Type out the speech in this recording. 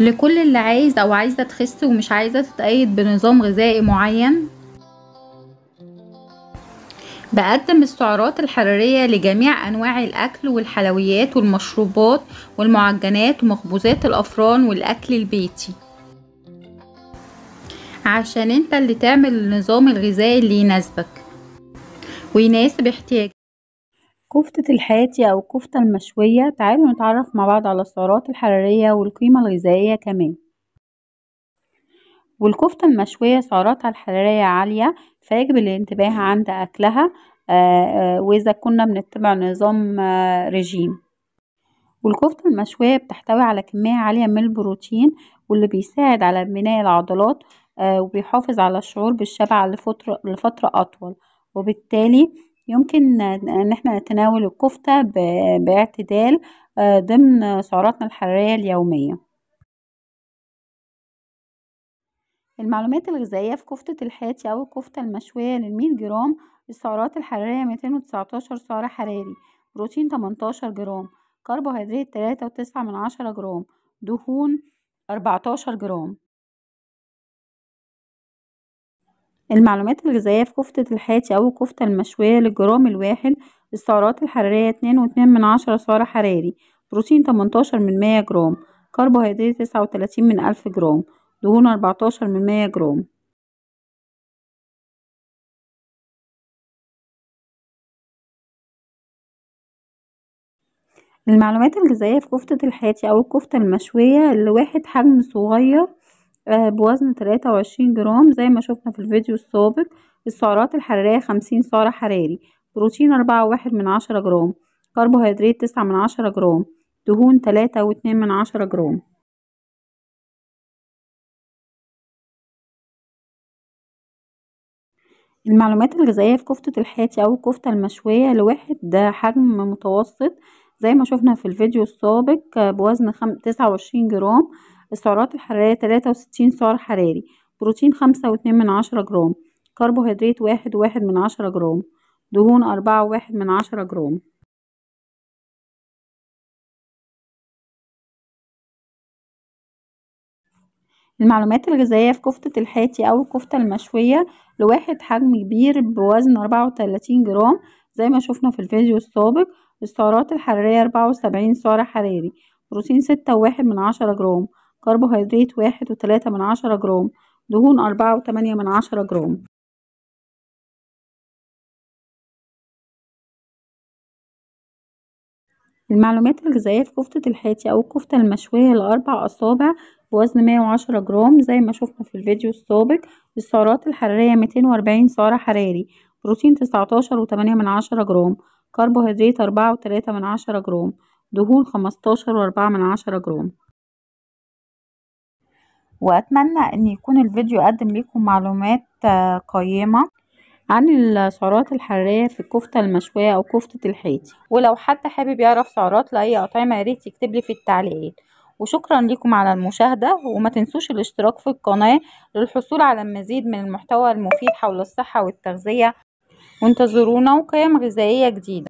لكل اللي عايز او عايزه تخس ومش عايزه تتقيد بنظام غذائي معين بقدم السعرات الحرارية لجميع أنواع الأكل والحلويات والمشروبات والمعجنات ومخبوزات الأفران والأكل البيتي عشان انت اللي تعمل النظام الغذائي اللي يناسبك ويناسب احتياجك كفتة الحاتي أو الكفتة المشوية تعالوا نتعرف مع بعض على السعرات الحرارية والقيمة الغذائية كمان والكفتة المشوية سعراتها الحرارية عالية فيجب الانتباه عند أكلها آه، آه، وإذا كنا بنتبع نظام آه، رجيم والكفتة المشوية بتحتوي على كمية عالية من البروتين واللي بيساعد على بناء العضلات وبيحافظ على الشعور بالشبع لفترة, لفترة أطول وبالتالي يمكن ان احنا نتناول الكفتة باعتدال آه، ضمن سعراتنا الحرارية اليومية المعلومات الغذائية في كفتة الحياتي أو الكفتة المشوية للمين جرام السعرات الحرارية 219 سعر حراري بروتين 18 جرام كربوهيدرات 3.9 من 10 جرام دهون 14 جرام المعلومات الغذائية في كفتة الحاتي أو الكفتة المشوية للجرام الواحد السعرات الحرارية اتنين واتنين من عشرة سعر حراري بروتين تمنتاشر من مية جرام كربوهيدرات تسعة وتلاتين من ألف جرام دهون أربعتاشر من مية جرام المعلومات الغذائية في كفتة الحاتي أو الكفتة المشوية لواحد حجم صغير آه، بوزن 23 جرام زي ما شفنا في الفيديو السابق السعرات الحرارية 50 سعر حراري بروتين 4.1 من 10 جرام كربوهيدرات 9 من 10 جرام دهون 3.2 من 10 جرام المعلومات الغذائية في كفتة الحاتي أو الكفتة المشوية لواحد ده حجم متوسط زي ما شفنا في الفيديو السابق آه، بوزن 29 جرام السعرات الحرارية تلاتة وستين سعر حراري بروتين خمسة واتنين من عشرة جرام كربوهيدرات واحد وواحد من عشرة جرام دهون أربعة وواحد من عشرة جرام المعلومات الغذائية في كفتة الحاتي أو الكفتة المشوية لواحد حجم كبير بوزن أربعة وتلاتين جرام زي ما شفنا في الفيديو السابق السعرات الحرارية أربعة وسبعين سعر حراري بروتين ستة وواحد من عشرة جرام كربوهيدرات واحد وتلاتة من عشرة جرام دهون أربعة وتمانية من عشرة جرام المعلومات الغذائية في كفتة الحاتي أو الكفتة المشوية لأربع أصابع بوزن مية وعشرة جرام زي ما شوفنا في الفيديو السابق السعرات الحرارية ميتين وأربعين سعر حراري بروتين تسعتاشر وتمانية من عشرة جرام كربوهيدرات أربعة وتلاتة من عشرة جرام دهون خمستاشر وأربعة من عشرة جرام وأتمنى أن يكون الفيديو قدم لكم معلومات آه، قيمة عن السعرات الحرارية في الكفتة المشوية أو كفتة الحيتي ولو حد حابب يعرف سعرات لأي أطعمة ياريت يكتب لي في التعليقات وشكرا لكم على المشاهدة وما تنسوش الاشتراك في القناة للحصول على المزيد من المحتوى المفيد حول الصحة والتغذية وانتظرونا وقيم غذائية جديدة